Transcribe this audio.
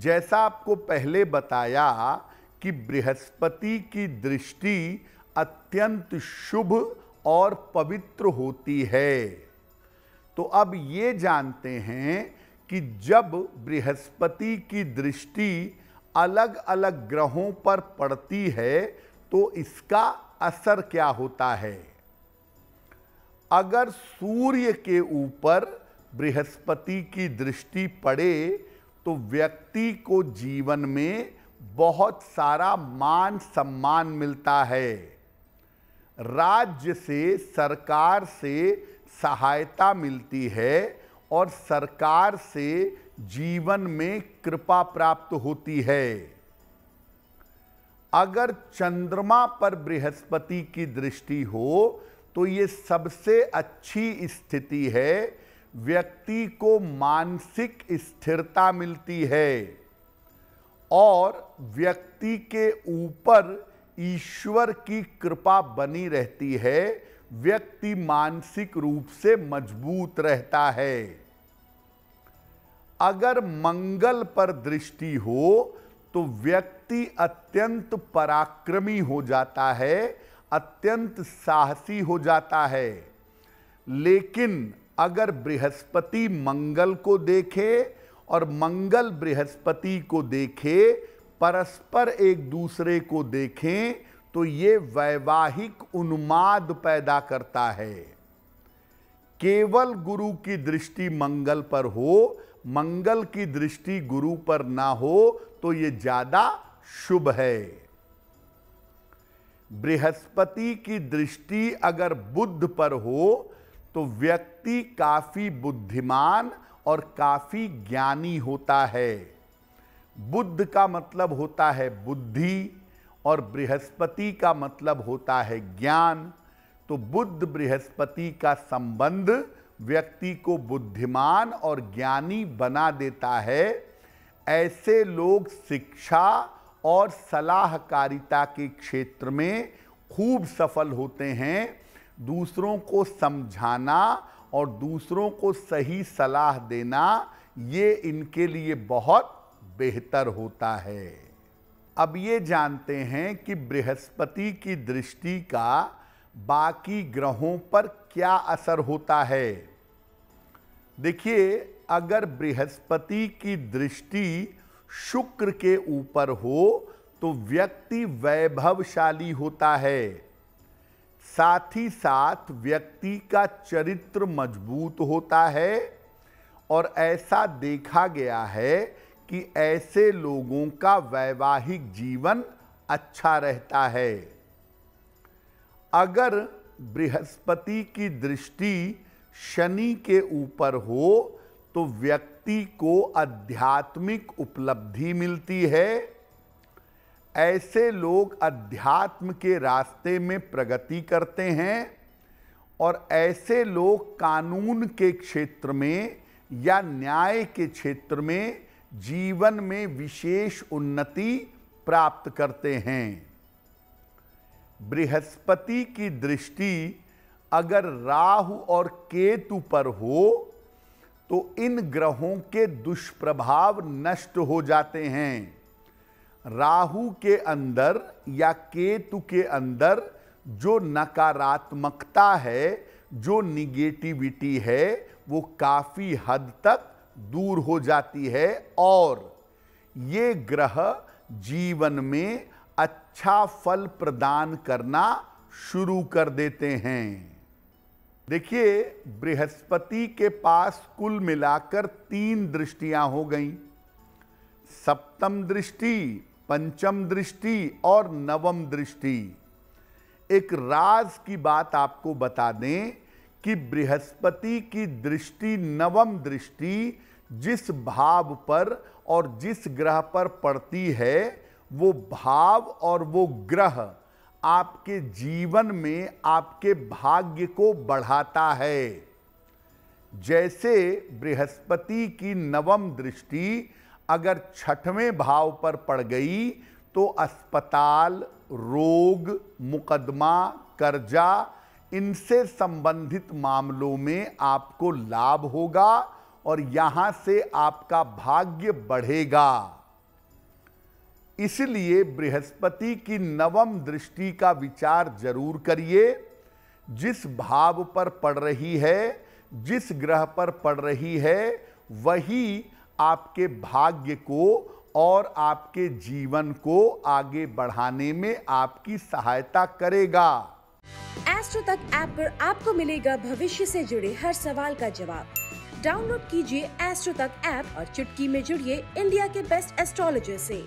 जैसा आपको पहले बताया कि बृहस्पति की दृष्टि अत्यंत शुभ और पवित्र होती है तो अब ये जानते हैं कि जब बृहस्पति की दृष्टि अलग अलग ग्रहों पर पड़ती है तो इसका असर क्या होता है अगर सूर्य के ऊपर बृहस्पति की दृष्टि पड़े तो व्यक्ति को जीवन में बहुत सारा मान सम्मान मिलता है राज्य से सरकार से सहायता मिलती है और सरकार से जीवन में कृपा प्राप्त होती है अगर चंद्रमा पर बृहस्पति की दृष्टि हो तो ये सबसे अच्छी स्थिति है व्यक्ति को मानसिक स्थिरता मिलती है और व्यक्ति के ऊपर ईश्वर की कृपा बनी रहती है व्यक्ति मानसिक रूप से मजबूत रहता है अगर मंगल पर दृष्टि हो तो व्यक्ति अत्यंत पराक्रमी हो जाता है अत्यंत साहसी हो जाता है लेकिन अगर बृहस्पति मंगल को देखे और मंगल बृहस्पति को देखे परस्पर एक दूसरे को देखें तो ये वैवाहिक उन्माद पैदा करता है केवल गुरु की दृष्टि मंगल पर हो मंगल की दृष्टि गुरु पर ना हो तो ये ज्यादा शुभ है बृहस्पति की दृष्टि अगर बुद्ध पर हो तो व्यक्ति काफी बुद्धिमान और काफी ज्ञानी होता है बुद्ध का मतलब होता है बुद्धि और बृहस्पति का मतलब होता है ज्ञान तो बुद्ध बृहस्पति का संबंध व्यक्ति को बुद्धिमान और ज्ञानी बना देता है ऐसे लोग शिक्षा और सलाहकारिता के क्षेत्र में खूब सफल होते हैं दूसरों को समझाना और दूसरों को सही सलाह देना ये इनके लिए बहुत बेहतर होता है अब ये जानते हैं कि बृहस्पति की दृष्टि का बाकी ग्रहों पर क्या असर होता है देखिए अगर बृहस्पति की दृष्टि शुक्र के ऊपर हो तो व्यक्ति वैभवशाली होता है साथ ही साथ व्यक्ति का चरित्र मजबूत होता है और ऐसा देखा गया है कि ऐसे लोगों का वैवाहिक जीवन अच्छा रहता है अगर बृहस्पति की दृष्टि शनि के ऊपर हो तो व्यक्ति को आध्यात्मिक उपलब्धि मिलती है ऐसे लोग अध्यात्म के रास्ते में प्रगति करते हैं और ऐसे लोग कानून के क्षेत्र में या न्याय के क्षेत्र में जीवन में विशेष उन्नति प्राप्त करते हैं बृहस्पति की दृष्टि अगर राहु और केतु पर हो तो इन ग्रहों के दुष्प्रभाव नष्ट हो जाते हैं राहु के अंदर या केतु के अंदर जो नकारात्मकता है जो निगेटिविटी है वो काफ़ी हद तक दूर हो जाती है और ये ग्रह जीवन में अच्छा फल प्रदान करना शुरू कर देते हैं देखिए बृहस्पति के पास कुल मिलाकर तीन दृष्टियां हो गई सप्तम दृष्टि पंचम दृष्टि और नवम दृष्टि एक राज की बात आपको बता दें कि बृहस्पति की दृष्टि नवम दृष्टि जिस भाव पर और जिस ग्रह पर पड़ती है वो भाव और वो ग्रह आपके जीवन में आपके भाग्य को बढ़ाता है जैसे बृहस्पति की नवम दृष्टि अगर छठवें भाव पर पड़ गई तो अस्पताल रोग मुकदमा कर्जा इनसे संबंधित मामलों में आपको लाभ होगा और यहां से आपका भाग्य बढ़ेगा इसलिए बृहस्पति की नवम दृष्टि का विचार जरूर करिए जिस भाव पर पड़ रही है जिस ग्रह पर पड़ रही है वही आपके भाग्य को और आपके जीवन को आगे बढ़ाने में आपकी सहायता करेगा एस्ट्रो तक ऐप आप पर आपको मिलेगा भविष्य से जुड़े हर सवाल का जवाब डाउनलोड कीजिए एस्ट्रो तक ऐप और चुटकी में जुड़िए इंडिया के बेस्ट एस्ट्रोलॉजर से